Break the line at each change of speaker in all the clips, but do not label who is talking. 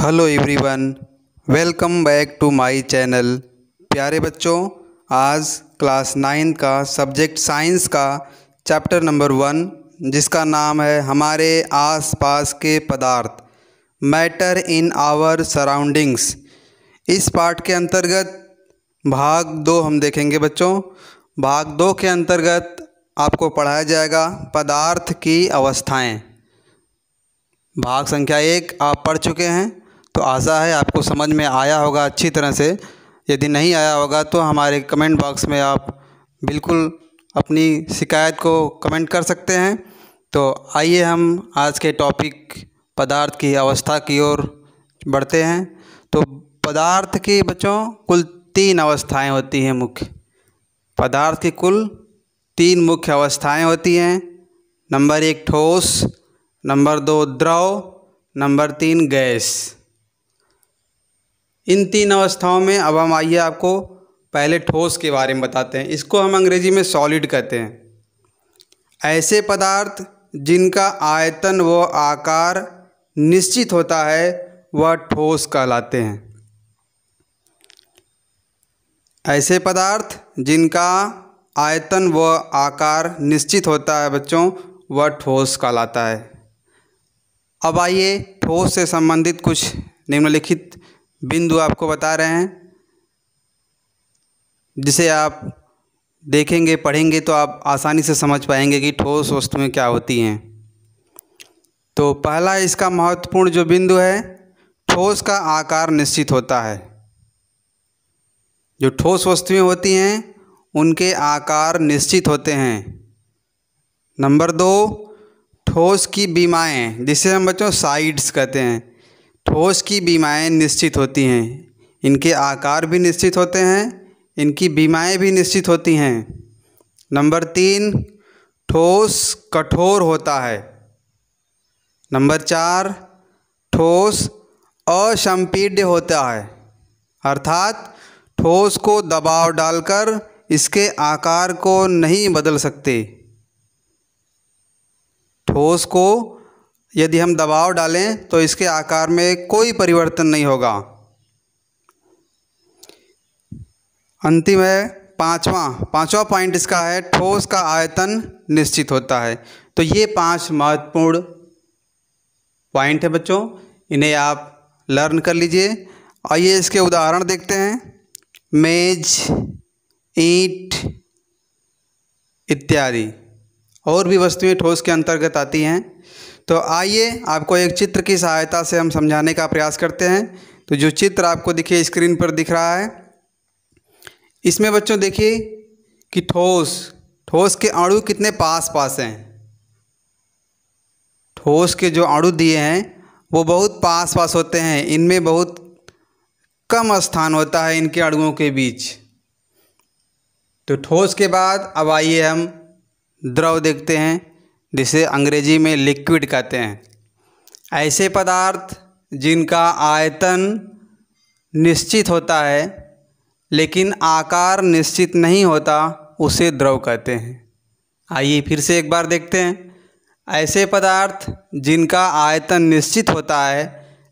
hello everyone welcome back to my channel प्यारे बच्चों आज क्लास नाइन्थ का सब्जेक्ट साइंस का चैप्टर नंबर वन जिसका नाम है हमारे आसपास के पदार्थ मैटर इन आवर सराउंडिंग्स इस पार्ट के अंतर्गत भाग दो हम देखेंगे बच्चों भाग दो के अंतर्गत आपको पढ़ाया जाएगा पदार्थ की अवस्थाएं भाग संख्या एक आप पढ़ चुके हैं तो आशा है आपको समझ में आया होगा अच्छी तरह से यदि नहीं आया होगा तो हमारे कमेंट बॉक्स में आप बिल्कुल अपनी शिकायत को कमेंट कर सकते हैं तो आइए हम आज के टॉपिक पदार्थ की अवस्था की ओर बढ़ते हैं तो पदार्थ की बच्चों कुल तीन अवस्थाएं होती हैं मुख्य पदार्थ की कुल तीन मुख्य अवस्थाएं होती हैं नंबर एक ठोस नंबर दो द्रव नंबर तीन गैस इन तीन अवस्थाओं में अब हम आइए आपको पहले ठोस के बारे में बताते हैं इसको हम अंग्रेजी में सॉलिड कहते हैं ऐसे पदार्थ जिनका आयतन व आकार निश्चित होता है वह ठोस कहलाते हैं ऐसे पदार्थ जिनका आयतन व आकार निश्चित होता है बच्चों वह ठोस कहलाता है अब आइए ठोस से संबंधित कुछ निम्नलिखित बिंदु आपको बता रहे हैं जिसे आप देखेंगे पढ़ेंगे तो आप आसानी से समझ पाएंगे कि ठोस वस्तुएं क्या होती हैं तो पहला इसका महत्वपूर्ण जो बिंदु है ठोस का आकार निश्चित होता है जो ठोस वस्तुएं होती हैं उनके आकार निश्चित होते हैं नंबर दो ठोस की बीमाएँ जिसे हम बच्चों साइड्स कहते हैं ठोस की बीमाएँ निश्चित होती हैं इनके आकार भी निश्चित होते हैं इनकी बीमाएँ भी निश्चित होती हैं नंबर तीन ठोस कठोर होता है नंबर चार ठोस असंपीड्य होता है अर्थात ठोस को दबाव डालकर इसके आकार को नहीं बदल सकते ठोस को यदि हम दबाव डालें तो इसके आकार में कोई परिवर्तन नहीं होगा अंतिम है पांचवा पांचवा पॉइंट इसका है ठोस का आयतन निश्चित होता है तो ये पांच महत्वपूर्ण पॉइंट है बच्चों इन्हें आप लर्न कर लीजिए और ये इसके उदाहरण देखते हैं मेज ईंट इत्यादि और भी वस्तुएं ठोस के अंतर्गत आती हैं तो आइए आपको एक चित्र की सहायता से हम समझाने का प्रयास करते हैं तो जो चित्र आपको देखिए स्क्रीन पर दिख रहा है इसमें बच्चों देखिए कि ठोस ठोस के अणु कितने पास पास हैं ठोस के जो अणु दिए हैं वो बहुत पास पास होते हैं इनमें बहुत कम स्थान होता है इनके अणुओं के बीच तो ठोस के बाद अब आइए हम द्रव देखते हैं जिसे अंग्रेजी में लिक्विड कहते हैं ऐसे पदार्थ जिनका आयतन निश्चित होता है लेकिन आकार निश्चित नहीं होता उसे द्रव कहते हैं आइए फिर से एक बार देखते हैं ऐसे पदार्थ जिनका आयतन निश्चित होता है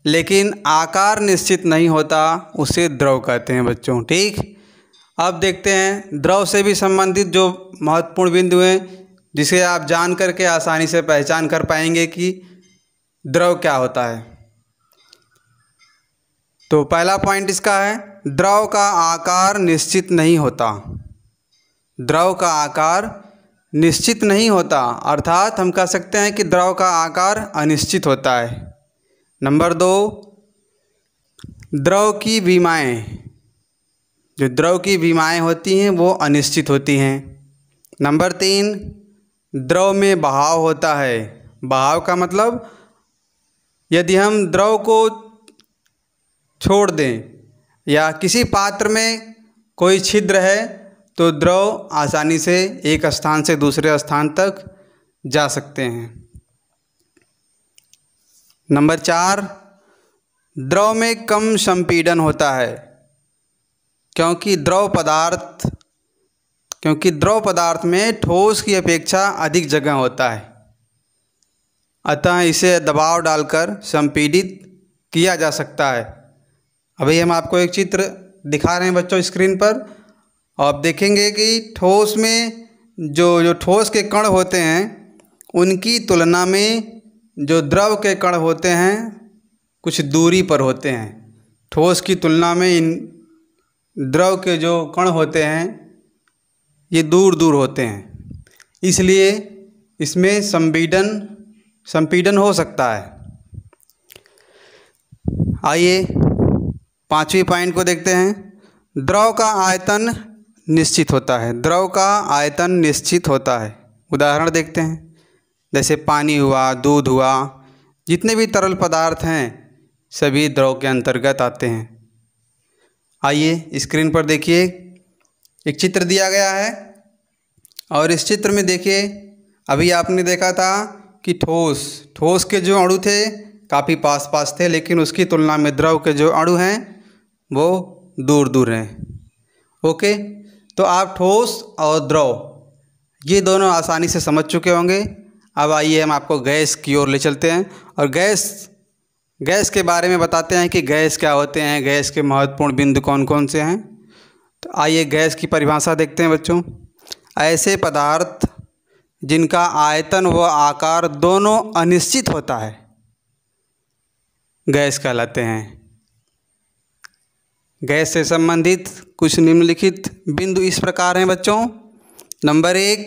लेकिन आकार निश्चित नहीं होता उसे द्रव कहते हैं बच्चों ठीक अब देखते हैं द्रव से भी संबंधित जो महत्वपूर्ण बिंदु हैं जिसे आप जान करके आसानी से पहचान कर पाएंगे कि द्रव क्या होता है तो पहला पॉइंट इसका है द्रव का आकार निश्चित नहीं होता द्रव का आकार निश्चित नहीं होता अर्थात हम कह सकते हैं कि द्रव का आकार अनिश्चित होता है नंबर दो द्रव की बीमाएँ जो द्रव की बीमाएँ होती हैं वो अनिश्चित होती हैं नंबर तीन द्रव में बहाव होता है बहाव का मतलब यदि हम द्रव को छोड़ दें या किसी पात्र में कोई छिद्र है तो द्रव आसानी से एक स्थान से दूसरे स्थान तक जा सकते हैं नंबर चार द्रव में कम संपीडन होता है क्योंकि द्रव पदार्थ क्योंकि द्रव पदार्थ में ठोस की अपेक्षा अधिक जगह होता है अतः इसे दबाव डालकर संपीड़ित किया जा सकता है अभी हम आपको एक चित्र दिखा रहे हैं बच्चों स्क्रीन पर आप देखेंगे कि ठोस में जो जो ठोस के कण होते हैं उनकी तुलना में जो द्रव के कण होते हैं कुछ दूरी पर होते हैं ठोस की तुलना में इन द्रव के जो कण होते हैं ये दूर दूर होते हैं इसलिए इसमें संपीडन संपीडन हो सकता है आइए पांचवी पॉइंट को देखते हैं द्रव का आयतन निश्चित होता है द्रव का आयतन निश्चित होता है उदाहरण देखते हैं जैसे पानी हुआ दूध हुआ जितने भी तरल पदार्थ हैं सभी द्रव के अंतर्गत आते हैं आइए स्क्रीन पर देखिए एक चित्र दिया गया है और इस चित्र में देखिए अभी आपने देखा था कि ठोस ठोस के जो अणु थे काफ़ी पास पास थे लेकिन उसकी तुलना में द्रव के जो अणु हैं वो दूर दूर हैं ओके तो आप ठोस और द्रव ये दोनों आसानी से समझ चुके होंगे अब आइए हम आपको गैस की ओर ले चलते हैं और गैस गैस के बारे में बताते हैं कि गैस क्या होते हैं गैस के महत्वपूर्ण बिंदु कौन कौन से हैं तो आइए गैस की परिभाषा देखते हैं बच्चों ऐसे पदार्थ जिनका आयतन व आकार दोनों अनिश्चित होता है गैस कहलाते हैं गैस से संबंधित कुछ निम्नलिखित बिंदु इस प्रकार हैं बच्चों नंबर एक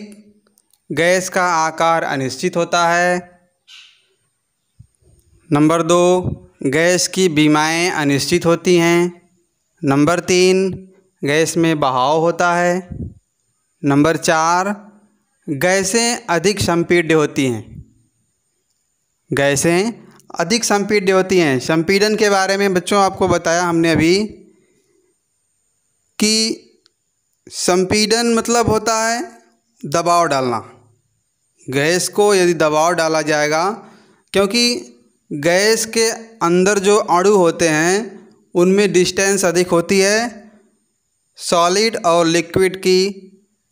गैस का आकार अनिश्चित होता है नंबर दो गैस की बीमाएं अनिश्चित होती हैं नंबर तीन गैस में बहाव होता है नंबर चार गैसें अधिक संपीड्य होती हैं गैसें अधिक संपीड्य होती हैं संपीडन के बारे में बच्चों आपको बताया हमने अभी कि संपीडन मतलब होता है दबाव डालना गैस को यदि दबाव डाला जाएगा क्योंकि गैस के अंदर जो अणु होते हैं उनमें डिस्टेंस अधिक होती है सॉलिड और लिक्विड की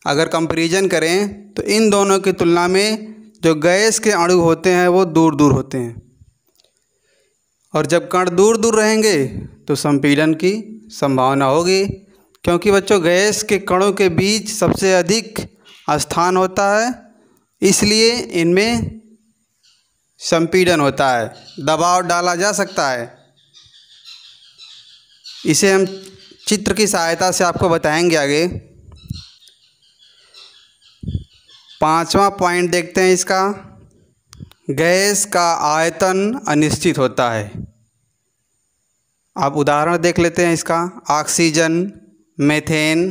अगर कंपेरिजन करें तो इन दोनों की तुलना में जो गैस के अणु होते हैं वो दूर दूर होते हैं और जब कण दूर दूर रहेंगे तो संपीड़न की संभावना होगी क्योंकि बच्चों गैस के कणों के बीच सबसे अधिक स्थान होता है इसलिए इनमें संपीड़न होता है दबाव डाला जा सकता है इसे हम चित्र की सहायता से आपको बताएंगे आगे पांचवा पॉइंट देखते हैं इसका गैस का आयतन अनिश्चित होता है आप उदाहरण देख लेते हैं इसका ऑक्सीजन मेथेन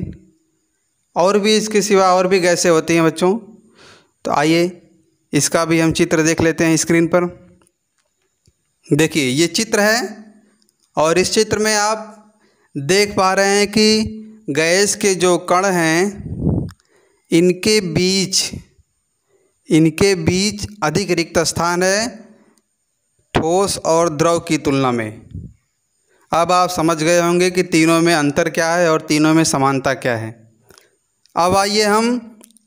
और भी इसके सिवा और भी गैसें होती हैं बच्चों तो आइए इसका भी हम चित्र देख लेते हैं स्क्रीन पर देखिए ये चित्र है और इस चित्र में आप देख पा रहे हैं कि गैस के जो कण हैं इनके बीच इनके बीच अधिक रिक्त स्थान है ठोस और द्रव की तुलना में अब आप समझ गए होंगे कि तीनों में अंतर क्या है और तीनों में समानता क्या है अब आइए हम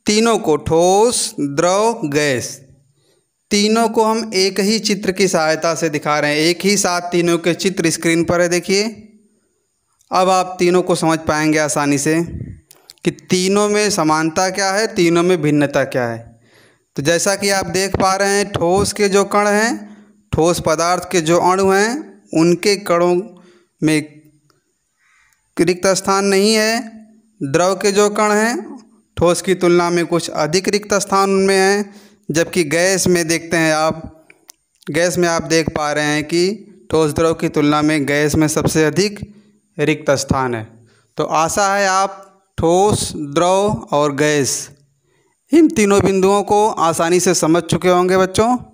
तीनों को ठोस द्रव गैस तीनों को हम एक ही चित्र की सहायता से दिखा रहे हैं एक ही साथ तीनों के चित्र स्क्रीन पर है देखिए अब आप तीनों को समझ पाएंगे आसानी से कि तीनों में समानता क्या है तीनों में भिन्नता क्या है तो जैसा कि आप देख पा रहे हैं ठोस के जो कण हैं ठोस पदार्थ के जो अणु हैं उनके कणों में रिक्त स्थान नहीं है द्रव के जो कण हैं ठोस की तुलना में कुछ अधिक रिक्त स्थान उनमें हैं जबकि गैस में देखते हैं आप गैस में आप देख पा रहे हैं कि ठोस द्रव की तुलना में गैस में सबसे अधिक रिक्त स्थान है तो आशा है आप ठोस द्रव और गैस इन तीनों बिंदुओं को आसानी से समझ चुके होंगे बच्चों